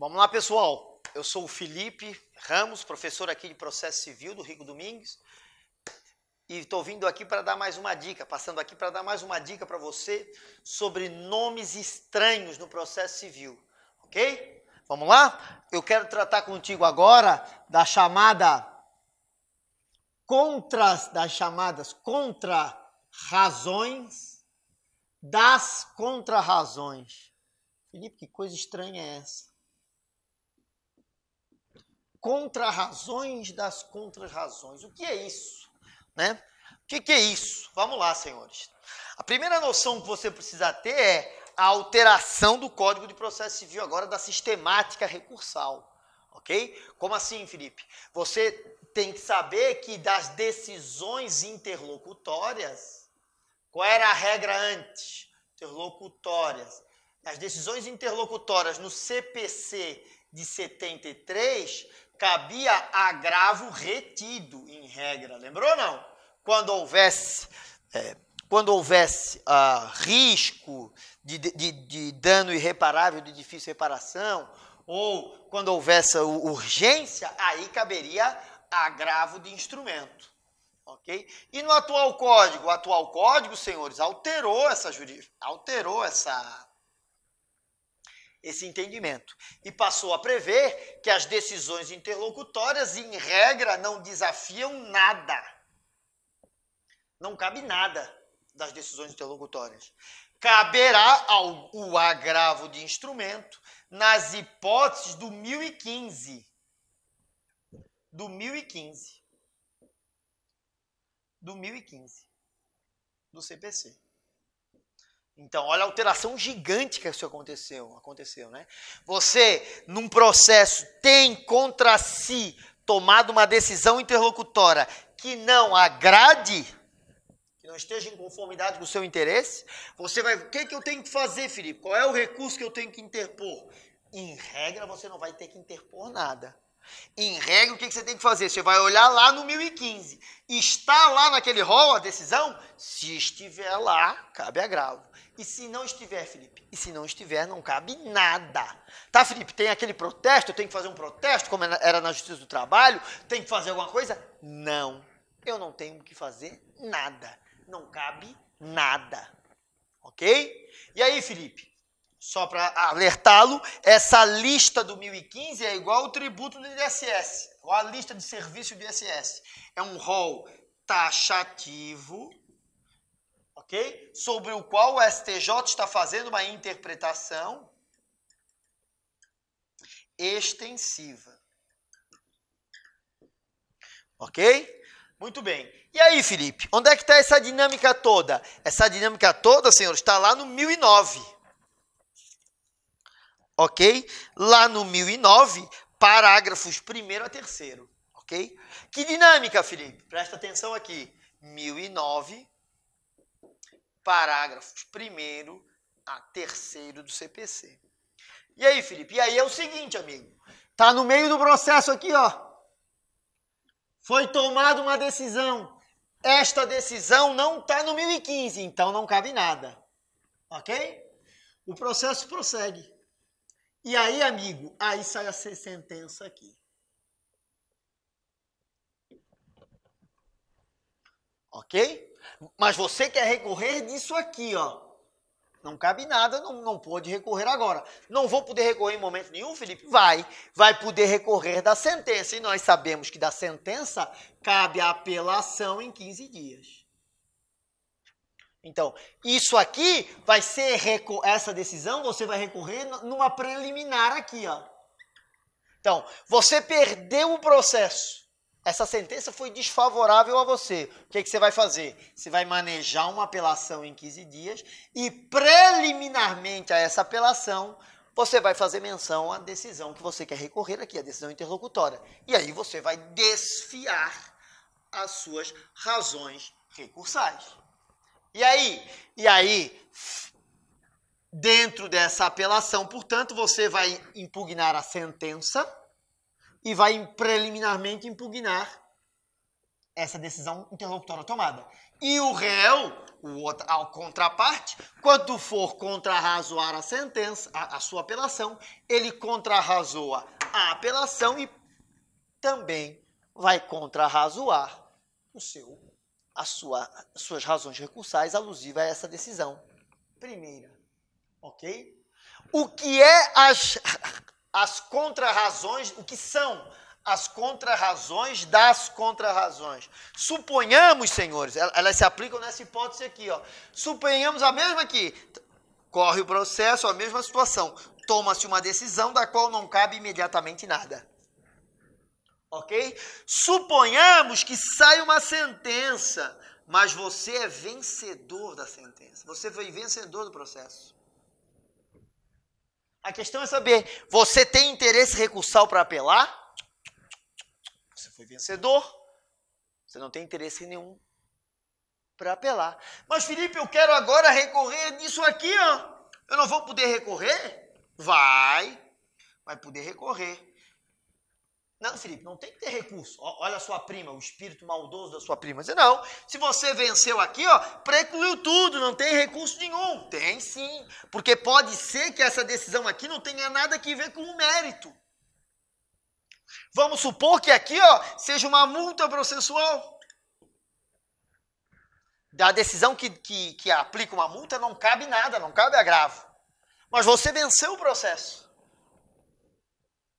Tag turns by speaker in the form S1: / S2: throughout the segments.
S1: Vamos lá, pessoal. Eu sou o Felipe Ramos, professor aqui de Processo Civil do Rico Domingues. E estou vindo aqui para dar mais uma dica, passando aqui para dar mais uma dica para você sobre nomes estranhos no processo civil. Ok? Vamos lá? Eu quero tratar contigo agora da chamada contra das chamadas contrarrazões, das contrarrazões. Felipe, que coisa estranha é essa? contrarrazões das contrarrazões. O que é isso? Né? O que, que é isso? Vamos lá, senhores. A primeira noção que você precisa ter é a alteração do Código de Processo Civil agora da sistemática recursal, ok? Como assim, Felipe? Você tem que saber que das decisões interlocutórias, qual era a regra antes? Interlocutórias. As decisões interlocutórias no CPC de 73 cabia agravo retido em regra, lembrou não? Quando houvesse, é, quando houvesse ah, risco de, de, de, dano irreparável, de difícil reparação, ou quando houvesse urgência, aí caberia agravo de instrumento. ok? E no atual código? O atual código, senhores, alterou essa, alterou essa, esse entendimento e passou a prever que as decisões interlocutórias, em regra, não desafiam nada. Não cabe nada das decisões interlocutórias. Caberá ao, o agravo de instrumento nas hipóteses do 1015. Do 1015. Do 1015. Do CPC. Então, olha a alteração gigante que isso aconteceu, aconteceu, né? Você, num processo, tem contra si tomado uma decisão interlocutora que não agrade, que não esteja em conformidade com o seu interesse, você vai, o que, que eu tenho que fazer, Felipe? Qual é o recurso que eu tenho que interpor? Em regra, você não vai ter que interpor nada. Em regra, o que você tem que fazer? Você vai olhar lá no 1015. Está lá naquele rol a decisão? Se estiver lá, cabe agravo. E se não estiver, Felipe? E se não estiver, não cabe nada. Tá, Felipe? Tem aquele protesto? Eu tenho que fazer um protesto, como era na Justiça do Trabalho? Tem que fazer alguma coisa? Não. Eu não tenho que fazer nada. Não cabe nada. Ok? E aí, Felipe? só para alertá-lo, essa lista do 1015 é igual ao tributo do ISS, ou a lista de serviço do ISS. É um rol taxativo, ok? Sobre o qual o STJ está fazendo uma interpretação extensiva. Ok? Muito bem. E aí, Felipe, onde é que está essa dinâmica toda? Essa dinâmica toda, senhor, está lá no 1009 ok? Lá no 1009, parágrafos 1 a 3 ok? Que dinâmica, Felipe? Presta atenção aqui. 1009, parágrafos 1 a 3 do CPC. E aí, Felipe? E aí é o seguinte, amigo. Tá no meio do processo aqui, ó. Foi tomada uma decisão. Esta decisão não está no 1015, então não cabe nada. Ok? O processo prossegue. E aí, amigo, aí sai a sentença aqui. Ok? Mas você quer recorrer disso aqui, ó. Não cabe nada, não, não pode recorrer agora. Não vou poder recorrer em momento nenhum, Felipe? Vai. Vai poder recorrer da sentença. E nós sabemos que da sentença cabe a apelação em 15 dias. Então, isso aqui vai ser essa decisão, você vai recorrer numa preliminar aqui, ó. Então, você perdeu o processo. Essa sentença foi desfavorável a você. O que, é que você vai fazer? Você vai manejar uma apelação em 15 dias e, preliminarmente a essa apelação, você vai fazer menção à decisão que você quer recorrer aqui, a decisão interlocutória. E aí você vai desfiar as suas razões recursais. E aí? E aí, dentro dessa apelação, portanto, você vai impugnar a sentença e vai preliminarmente impugnar essa decisão interlocutória tomada. E o réu, o outro, a contraparte, quando for contrarrazoar a sentença, a, a sua apelação, ele contrarrazoa a apelação e também vai contrarrazoar o seu sua, as suas razões recursais alusivas a essa decisão. Primeira, ok? O que é as, as contrarrazões, o que são as contrarrazões das contrarrazões? Suponhamos, senhores, elas se aplicam nessa hipótese aqui, ó. Suponhamos a mesma aqui. Corre o processo, a mesma situação. Toma-se uma decisão da qual não cabe imediatamente nada ok? Suponhamos que sai uma sentença, mas você é vencedor da sentença. Você foi vencedor do processo. A questão é saber: você tem interesse recursal para apelar? Você foi vencedor. Você não tem interesse nenhum para apelar. Mas, Felipe, eu quero agora recorrer nisso aqui, ó. Eu não vou poder recorrer? Vai, vai poder recorrer. Não, Felipe, não tem que ter recurso. Olha a sua prima, o espírito maldoso da sua prima. Você não. Se você venceu aqui, ó, precluiu tudo, não tem recurso nenhum. Tem sim. Porque pode ser que essa decisão aqui não tenha nada que ver com o mérito. Vamos supor que aqui, ó, seja uma multa processual. Da decisão que, que, que aplica uma multa não cabe nada, não cabe agravo. Mas você venceu o processo.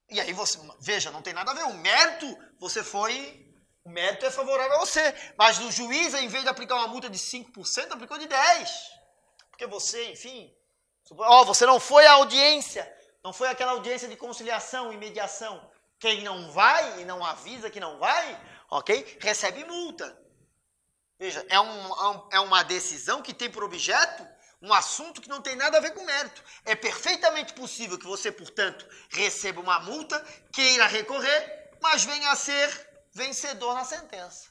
S1: E aí você, veja, não tem nada a ver. O mérito, você foi. O mérito é favorável a você. Mas o juiz, em vez de aplicar uma multa de 5%, aplicou de 10%. Porque você, enfim. Ó, oh, você não foi à audiência. Não foi aquela audiência de conciliação e mediação. Quem não vai e não avisa que não vai, ok? Recebe multa. Veja, é, um, é, é uma decisão que tem por objeto um assunto que não tem nada a ver com mérito. É perfeitamente possível que você, portanto, receba uma multa, queira recorrer, mas venha a ser vencedor na sentença.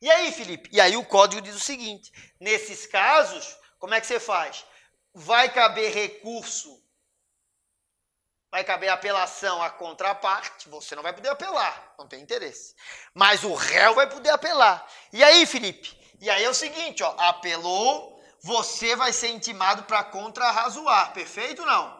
S1: E aí, Felipe? E aí o código diz o seguinte: nesses casos, como é que você faz? Vai caber recurso, vai caber apelação à contraparte, você não vai poder apelar, não tem interesse. Mas o réu vai poder apelar. E aí, Felipe? E aí é o seguinte, ó, apelou, você vai ser intimado para contrarrazoar, perfeito não?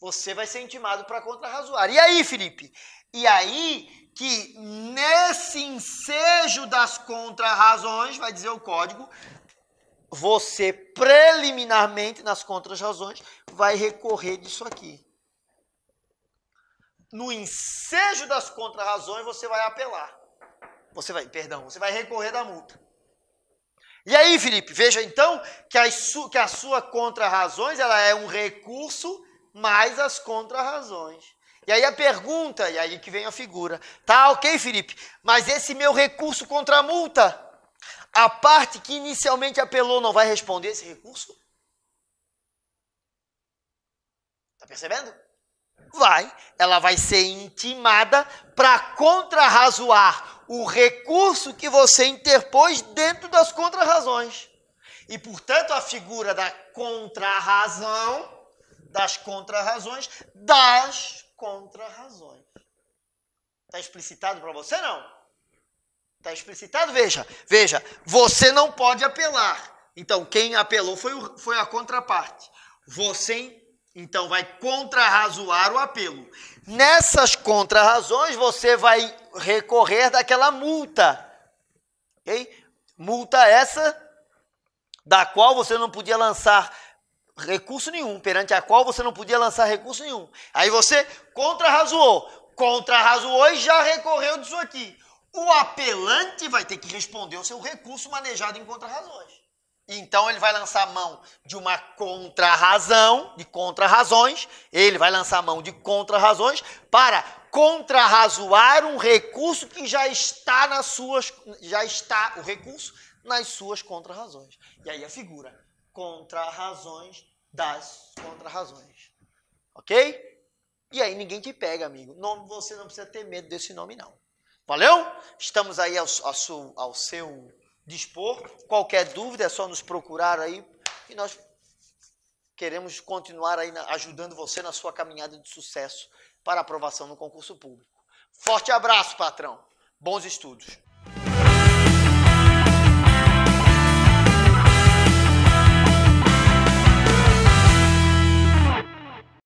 S1: Você vai ser intimado para contrarrazoar. E aí, Felipe? E aí que nesse ensejo das contrarrazões, vai dizer o código, você preliminarmente nas contrarrazões vai recorrer disso aqui. No ensejo das contrarrazões, você vai apelar. Você vai, perdão, você vai recorrer da multa. E aí, Felipe, veja então que, as que a sua contrarrazões ela é um recurso mais as contrarrazões. E aí a pergunta, e aí que vem a figura. Tá, ok, Felipe, mas esse meu recurso contra a multa, a parte que inicialmente apelou não vai responder esse recurso? Tá percebendo? Vai, ela vai ser intimada para contrarrazoar o recurso que você interpôs dentro das contrarrazões. E, portanto, a figura da contrarrazão, das contrarrazões, das contrarrazões. Está explicitado para você, não? Está explicitado? Veja, veja, você não pode apelar. Então, quem apelou foi, o, foi a contraparte. Você então vai contrarrazoar o apelo. Nessas contrarrazões você vai recorrer daquela multa. Okay? Multa essa da qual você não podia lançar recurso nenhum, perante a qual você não podia lançar recurso nenhum. Aí você contrarrazoou, contrarrazoou e já recorreu disso aqui. O apelante vai ter que responder o seu recurso manejado em contrarrazões. Então ele vai lançar a mão de uma contrarrazão, de contrarrazões, ele vai lançar a mão de contrarrazões para contrarrazoar um recurso que já está nas suas já está o recurso nas suas contrarrazões. E aí a figura contrarrazões das contrarrazões. OK? E aí ninguém te pega, amigo. Não, você não precisa ter medo desse nome não. Valeu? Estamos aí ao, ao, ao seu dispor. Qualquer dúvida é só nos procurar aí e nós queremos continuar aí ajudando você na sua caminhada de sucesso para aprovação no concurso público. Forte abraço, patrão. Bons estudos.